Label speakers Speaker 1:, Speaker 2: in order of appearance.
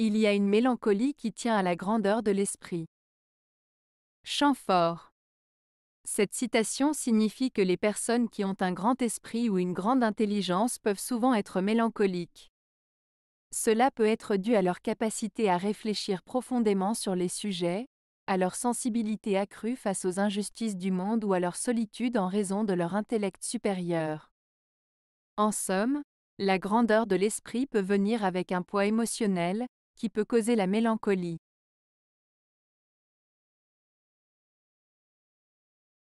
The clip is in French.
Speaker 1: Il y a une mélancolie qui tient à la grandeur de l'esprit. Chant fort. Cette citation signifie que les personnes qui ont un grand esprit ou une grande intelligence peuvent souvent être mélancoliques. Cela peut être dû à leur capacité à réfléchir profondément sur les sujets, à leur sensibilité accrue face aux injustices du monde ou à leur solitude en raison de leur intellect supérieur. En somme, la grandeur de l'esprit peut venir avec un poids
Speaker 2: émotionnel, qui peut causer la mélancolie.